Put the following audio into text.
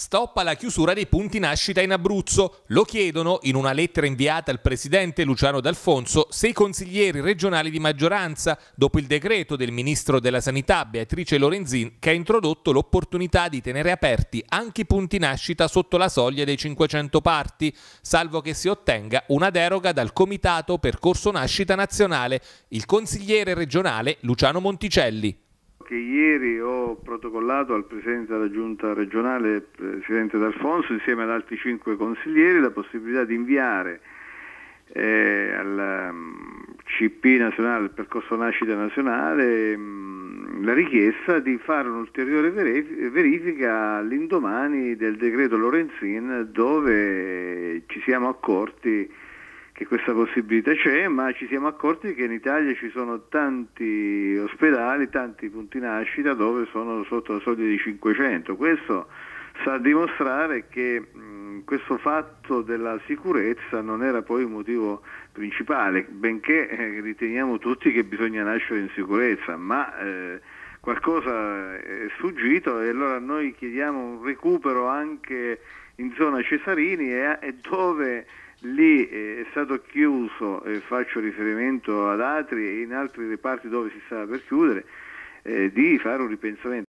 Stop alla chiusura dei punti nascita in Abruzzo. Lo chiedono in una lettera inviata al presidente Luciano D'Alfonso sei consiglieri regionali di maggioranza dopo il decreto del ministro della Sanità Beatrice Lorenzin che ha introdotto l'opportunità di tenere aperti anche i punti nascita sotto la soglia dei 500 parti, salvo che si ottenga una deroga dal Comitato Percorso Nascita Nazionale, il consigliere regionale Luciano Monticelli che ieri ho protocollato al Presidente della Giunta regionale, Presidente D'Alfonso, insieme ad altri cinque consiglieri, la possibilità di inviare eh, al mm, CP nazionale, al percorso nascita nazionale, mm, la richiesta di fare un'ulteriore verifica all'indomani del decreto Lorenzin dove ci siamo accorti che questa possibilità c'è, ma ci siamo accorti che in Italia ci sono tanti ospedali, tanti punti nascita dove sono sotto la soglia di 500. Questo sa dimostrare che mh, questo fatto della sicurezza non era poi il motivo principale, benché eh, riteniamo tutti che bisogna nascere in sicurezza, ma eh, qualcosa è sfuggito e allora noi chiediamo un recupero anche in zona Cesarini e, e dove lì eh, è stato chiuso, eh, faccio riferimento ad altri e in altri reparti dove si stava per chiudere, eh, di fare un ripensamento.